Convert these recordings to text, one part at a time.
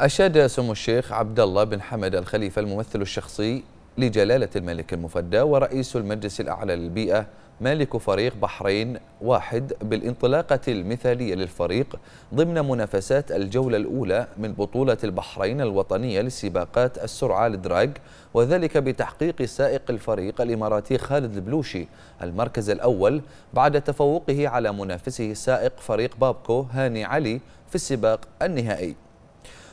أشاد سمو الشيخ عبد الله بن حمد الخليفة الممثل الشخصي لجلالة الملك المفدى ورئيس المجلس الأعلى للبيئة مالك فريق بحرين واحد بالانطلاقة المثالية للفريق ضمن منافسات الجولة الأولى من بطولة البحرين الوطنية لسباقات السرعة الدراج وذلك بتحقيق سائق الفريق الإماراتي خالد البلوشي المركز الأول بعد تفوقه على منافسه سائق فريق بابكو هاني علي في السباق النهائي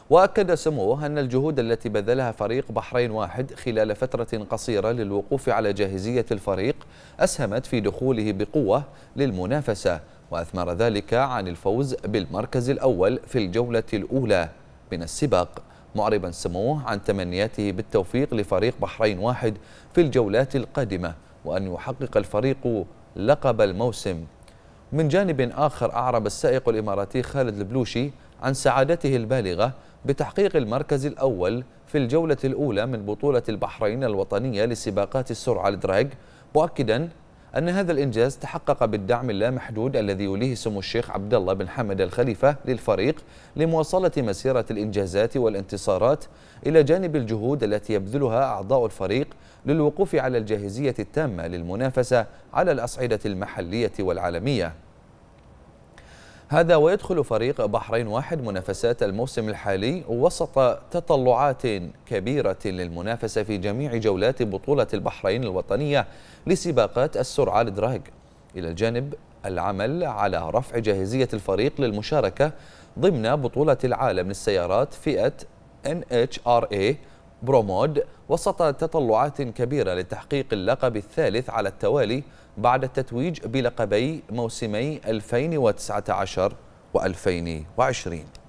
وأكد سموه أن الجهود التي بذلها فريق بحرين واحد خلال فترة قصيرة للوقوف على جاهزية الفريق أسهمت في دخوله بقوة للمنافسة وأثمر ذلك عن الفوز بالمركز الأول في الجولة الأولى من السباق معربا سموه عن تمنياته بالتوفيق لفريق بحرين واحد في الجولات القادمة وأن يحقق الفريق لقب الموسم من جانب آخر أعرب السائق الإماراتي خالد البلوشي عن سعادته البالغة بتحقيق المركز الأول في الجولة الأولى من بطولة البحرين الوطنية لسباقات السرعة الدراج مؤكدا أن هذا الإنجاز تحقق بالدعم اللامحدود الذي يوليه سمو الشيخ عبد الله بن حمد الخليفة للفريق لمواصلة مسيرة الإنجازات والانتصارات إلى جانب الجهود التي يبذلها أعضاء الفريق للوقوف على الجاهزية التامة للمنافسة على الأصعدة المحلية والعالمية هذا ويدخل فريق بحرين واحد منافسات الموسم الحالي وسط تطلعات كبيرة للمنافسة في جميع جولات بطولة البحرين الوطنية لسباقات السرعة لدراج إلى الجانب العمل على رفع جاهزية الفريق للمشاركة ضمن بطولة العالم للسيارات فئة NHRA برومود وسط تطلعات كبيرة لتحقيق اللقب الثالث على التوالي بعد التتويج بلقبي موسمي 2019 و2020